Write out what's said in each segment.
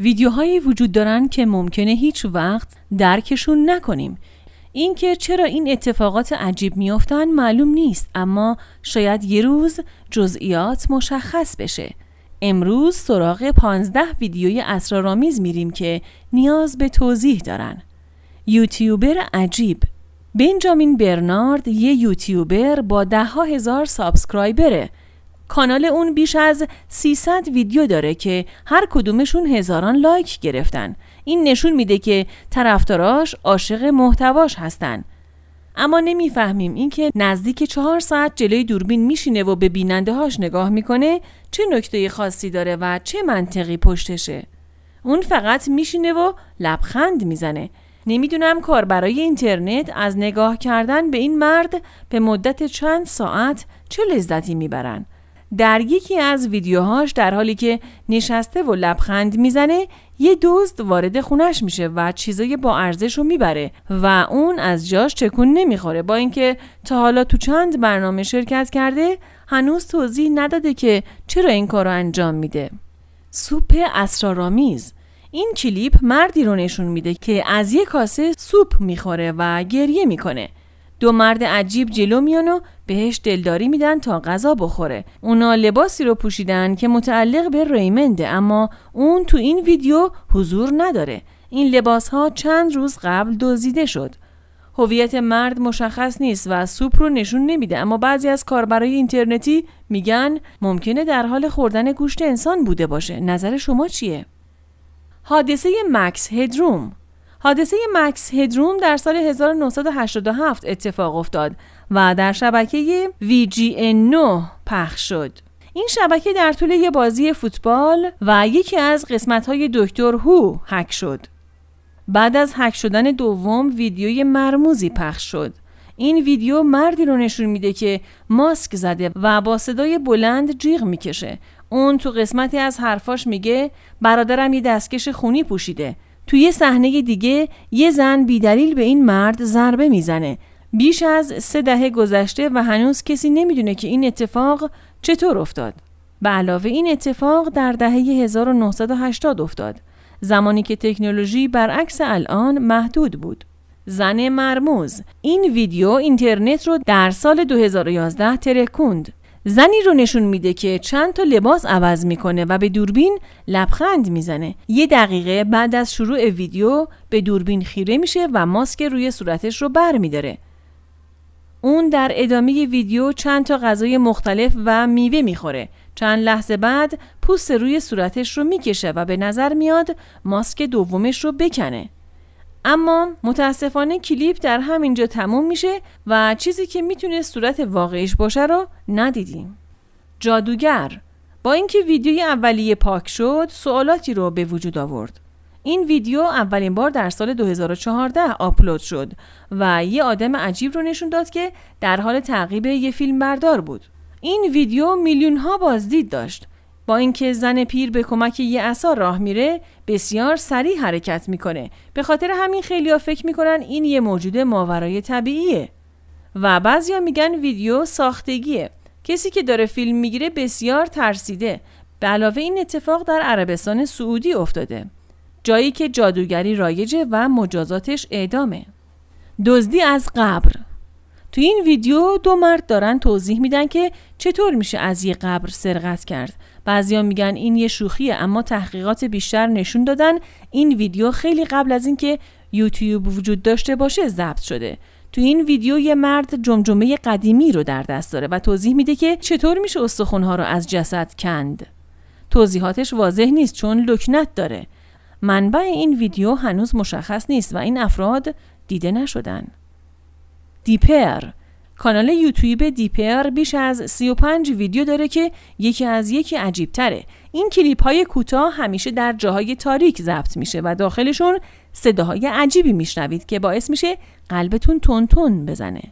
ویدیوهایی وجود دارن که ممکنه هیچ وقت درکشون نکنیم اینکه چرا این اتفاقات عجیب میافتن معلوم نیست اما شاید یه روز جزئیات مشخص بشه امروز سراغ 15 ویدیوی اسرارآمیز میریم که نیاز به توضیح دارن یوتیوبر عجیب بنجامین برنارد یه یوتیوبر با ده ها هزار سابسکرایبره کانال اون بیش از 300 ویدیو داره که هر کدومشون هزاران لایک گرفتن. این نشون میده که طرفداراش عاشق محتواش هستن. اما نمیفهمیم اینکه نزدیک چهار ساعت جلوی دوربین میشینه و به بیننده هاش نگاه میکنه چه نکته خاصی داره و چه منطقی پشتشه. اون فقط میشینه و لبخند میزنه. نمیدونم کار برای اینترنت از نگاه کردن به این مرد به مدت چند ساعت چه لذتی میبرن. در یکی از ویدیوهاش در حالی که نشسته و لبخند میزنه یه دزد وارد خونش میشه و چیزای با ارزش رو میبره و اون از جاش چکون نمیخوره با اینکه تا حالا تو چند برنامه شرکت کرده هنوز توضیح نداده که چرا این کار رو انجام میده سوپ اسرارآمیز این کلیپ مردی رو نشون میده که از یه کاسه سوپ میخوره و گریه میکنه دو مرد عجیب جلو میان و بهش دلداری میدن تا غذا بخوره اونا لباسی رو پوشیدن که متعلق به ریمنده اما اون تو این ویدیو حضور نداره این لباس ها چند روز قبل دزدیده شد هویت مرد مشخص نیست و سوپ رو نشون نمیده اما بعضی از کاربرای اینترنتی میگن ممکنه در حال خوردن گوشت انسان بوده باشه نظر شما چیه حادثه مکس هدروم حادثه مکس هدروم در سال 1987 اتفاق افتاد و در شبکه VGN9 پخش شد. این شبکه در طول یه بازی فوتبال و یکی از قسمت‌های دکتر هو هک شد. بعد از هک شدن دوم ویدیوی مرموزی پخش شد. این ویدیو مردی رو نشون میده که ماسک زده و با صدای بلند جیغ میکشه. اون تو قسمتی از حرفاش میگه برادرم یه دستکش خونی پوشیده توی یه صحنه دیگه یه زن بیدلیل به این مرد ضربه میزنه بیش از سه دهه گذشته و هنوز کسی نمیدونه که این اتفاق چطور افتاد به علاوه این اتفاق در دهه 1980 افتاد زمانی که تکنولوژی برعکس الان محدود بود زن مرموز این ویدیو اینترنت رو در سال 2011 ترکوند زنی رو نشون میده که چند تا لباس عوض میکنه و به دوربین لبخند میزنه یه دقیقه بعد از شروع ویدیو به دوربین خیره میشه و ماسک روی صورتش رو بر میداره اون در ادامه ویدیو چند تا غذای مختلف و میوه میخوره چند لحظه بعد پوست روی صورتش رو میکشه و به نظر میاد ماسک دومش رو بکنه اما متاسفانه کلیپ در همینجا تموم میشه و چیزی که میتونه صورت واقعیش باشه رو ندیدیم. جادوگر با اینکه ویدیوی اولیه پاک شد سوالاتی رو به وجود آورد. این ویدیو اولین بار در سال 2014 آپلود شد و یه آدم عجیب رو نشون داد که در حال تعقیب یه فیلم بردار بود. این ویدیو میلیون ها بازدید داشت با اینکه زن پیر به کمک یه عصا راه میره بسیار سریع حرکت میکنه به خاطر همین ها فکر میکنن این یه موجود ماورای طبیعیه و بعضیا میگن ویدیو ساختگیه کسی که داره فیلم میگیره بسیار ترسیده به علاوه این اتفاق در عربستان سعودی افتاده جایی که جادوگری رایجه و مجازاتش اعدامه دزدی از قبر تو این ویدیو دو مرد دارن توضیح میدن که چطور میشه از یه قبر سرقت کرد بعضیا میگن این یه شوخیه اما تحقیقات بیشتر نشون دادن این ویدیو خیلی قبل از اینکه یوتیوب وجود داشته باشه ضبط شده تو این ویدیو یه مرد جمجمه قدیمی رو در دست داره و توضیح میده که چطور میشه استخونها رو از جسد کند توضیحاتش واضح نیست چون لکنت داره منبع این ویدیو هنوز مشخص نیست و این افراد دیده نشدن دیپر کانال یوتیوب دیپر بیش از 35 ویدیو داره که یکی از یکی عجیب تره. این کلیپ های کوتاه همیشه در جاهای تاریک ضبط میشه و داخلشون صداهای عجیبی میشنوید که باعث میشه قلبتون تون تون بزنه.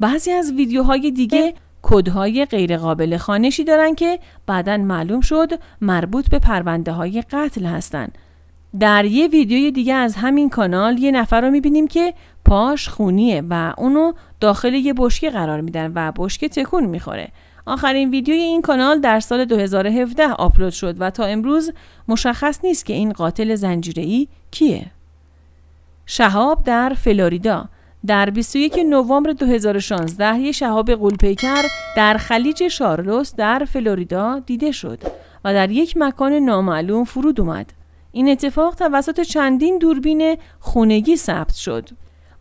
بعضی از ویدیوهای دیگه کدهای غیرقابل خانشی دارن که بعدا معلوم شد مربوط به پرونده های قتل هستن. در یه ویدیوی دیگه از همین کانال یه نفر رو میبینیم که پاش خونیه و اونو داخل یه بشکه قرار میدن و بشکه تکون میخوره آخرین ویدیوی این کانال در سال 2017 آپلود شد و تا امروز مشخص نیست که این قاتل زنجیره‌ای کیه. شهاب در فلوریدا در 21 نوامبر 2016 یه شهاب قولپیکر در خلیج شارلوس در فلوریدا دیده شد و در یک مکان نامعلوم فرود اومد. این اتفاق توسط چندین دوربین خونگی ثبت شد.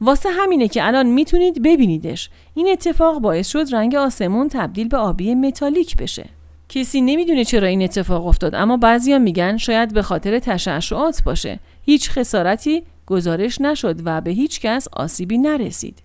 واسه همینه که الان میتونید ببینیدش این اتفاق باعث شد رنگ آسمون تبدیل به آبی متالیک بشه کسی نمیدونه چرا این اتفاق افتاد اما بعضیا میگن شاید به خاطر تشعشعات باشه هیچ خسارتی گزارش نشد و به هیچ کس آسیبی نرسید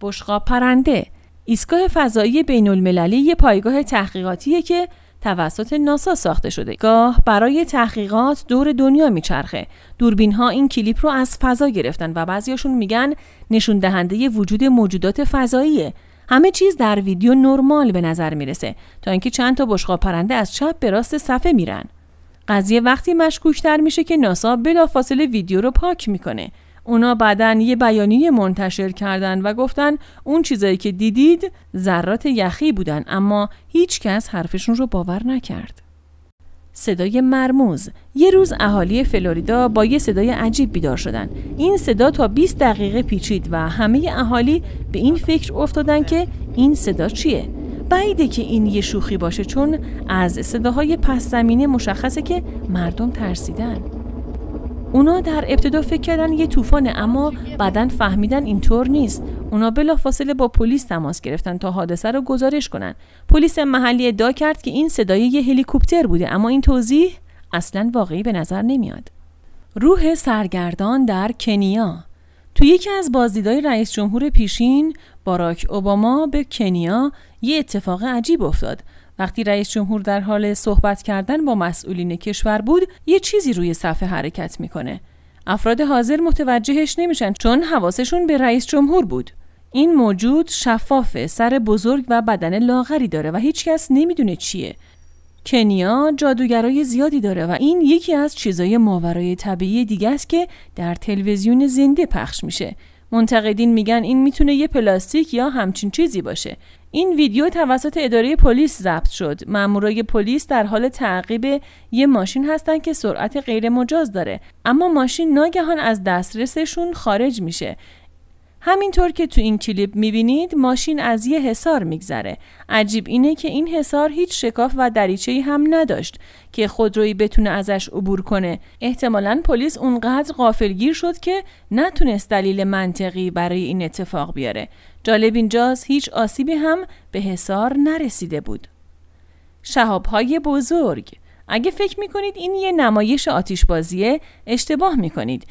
بشقاب پرنده ایستگاه فضایی بین المللی یه پایگاه تحقیقاتیه که توسط ناسا ساخته شده گاه برای تحقیقات دور دنیا میچرخه دوربین ها این کلیپ رو از فضا گرفتن و بعضیاشون میگن نشون دهنده وجود موجودات فضاییه همه چیز در ویدیو نرمال به نظر میرسه تا اینکه چند تا بشقاب پرنده از چپ به راست صفحه میرن قضیه وقتی مشکوکتر میشه که ناسا بلافاصله ویدیو رو پاک میکنه اونا بعدا یه بیانیه منتشر کردن و گفتن اون چیزایی که دیدید ذرات یخی بودن اما هیچ کس حرفشون رو باور نکرد. صدای مرموز یه روز اهالی فلوریدا با یه صدای عجیب بیدار شدن این صدا تا 20 دقیقه پیچید و همه اهالی به این فکر افتادن که این صدا چیه بعیده که این یه شوخی باشه چون از صداهای پس زمینه مشخصه که مردم ترسیدن اونا در ابتدا فکر کردن یه طوفانه اما بعدا فهمیدن اینطور نیست اونا بلافاصله با پلیس تماس گرفتن تا حادثه رو گزارش کنن پلیس محلی ادعا کرد که این صدای یه هلیکوپتر بوده اما این توضیح اصلا واقعی به نظر نمیاد روح سرگردان در کنیا تو یکی از بازدیدهای رئیس جمهور پیشین باراک اوباما به کنیا یه اتفاق عجیب افتاد وقتی رئیس جمهور در حال صحبت کردن با مسئولین کشور بود یه چیزی روی صفحه حرکت میکنه افراد حاضر متوجهش نمیشن چون حواسشون به رئیس جمهور بود این موجود شفافه سر بزرگ و بدن لاغری داره و هیچکس نمیدونه چیه کنیا جادوگرای زیادی داره و این یکی از چیزای ماورای طبیعی دیگه است که در تلویزیون زنده پخش میشه منتقدین میگن این میتونه یه پلاستیک یا همچین چیزی باشه این ویدیو توسط اداره پلیس ضبط شد. مامورای پلیس در حال تعقیب یه ماشین هستند که سرعت غیر مجاز داره، اما ماشین ناگهان از دسترسشون خارج میشه. همینطور که تو این کلیپ میبینید ماشین از یه حصار میگذره. عجیب اینه که این حصار هیچ شکاف و دریچه‌ای هم نداشت که خودرویی بتونه ازش عبور کنه. احتمالا پلیس اونقدر غافلگیر شد که نتونست دلیل منطقی برای این اتفاق بیاره. جالب اینجاست هیچ آسیبی هم به حسار نرسیده بود. های بزرگ اگه فکر میکنید این یه نمایش آتیشبازیه اشتباه میکنید.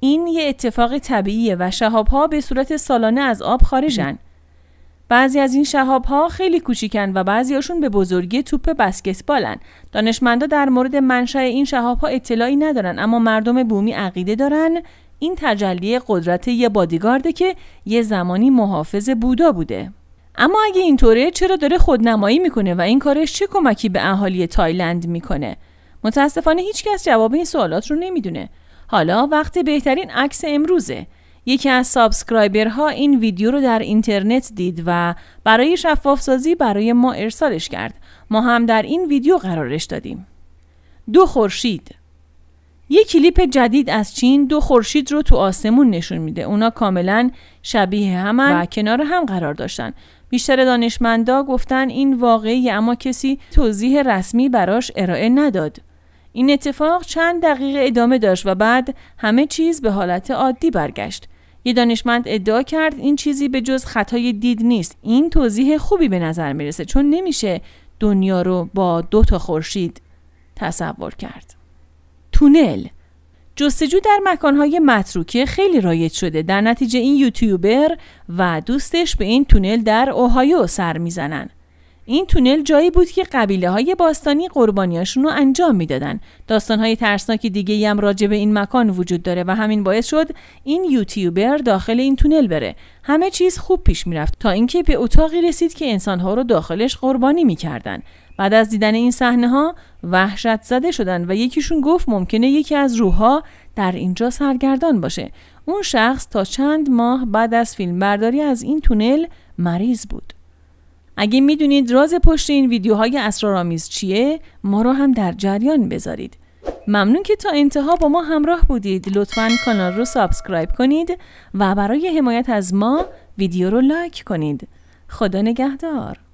این یه اتفاق طبیعیه و ها به صورت سالانه از آب خارجن. بعضی از این ها خیلی کوچیکن و بعضیاشون به بزرگی توپ بسکتبالن. دانشمندا در مورد منشأ این ها اطلاعی ندارن اما مردم بومی عقیده دارن این تجلی قدرت یه بادیگارده که یه زمانی محافظ بودا بوده اما اگه اینطوره چرا داره خودنمایی میکنه و این کارش چه کمکی به اهالی تایلند میکنه متاسفانه هیچکس جواب این سوالات رو نمیدونه حالا وقت بهترین عکس امروزه یکی از سابسکرایبرها این ویدیو رو در اینترنت دید و برای شفافسازی برای ما ارسالش کرد ما هم در این ویدیو قرارش دادیم دو خورشید یه کلیپ جدید از چین دو خورشید رو تو آسمون نشون میده اونا کاملا شبیه همن و کنار هم قرار داشتن بیشتر دانشمندا گفتن این واقعی اما کسی توضیح رسمی براش ارائه نداد این اتفاق چند دقیقه ادامه داشت و بعد همه چیز به حالت عادی برگشت یه دانشمند ادعا کرد این چیزی به جز خطای دید نیست این توضیح خوبی به نظر میرسه چون نمیشه دنیا رو با دو تا خورشید تصور کرد تونل جستجو در مکانهای متروکه خیلی رایج شده در نتیجه این یوتیوبر و دوستش به این تونل در اوهایو سر میزنن این تونل جایی بود که قبیله های باستانی قربانیاشون رو انجام میدادن. داستان های ترسناک دیگه هم راجع به این مکان وجود داره و همین باعث شد این یوتیوبر داخل این تونل بره. همه چیز خوب پیش میرفت تا اینکه به اتاقی رسید که انسان ها رو داخلش قربانی میکردن. بعد از دیدن این صحنه ها وحشت زده شدن و یکیشون گفت ممکنه یکی از روحها در اینجا سرگردان باشه. اون شخص تا چند ماه بعد از فیلمبرداری از این تونل مریض بود. اگه میدونید راز پشت این ویدیوهای اسرارآمیز چیه ما رو هم در جریان بذارید ممنون که تا انتها با ما همراه بودید لطفا کانال رو سابسکرایب کنید و برای حمایت از ما ویدیو رو لایک کنید خدا نگهدار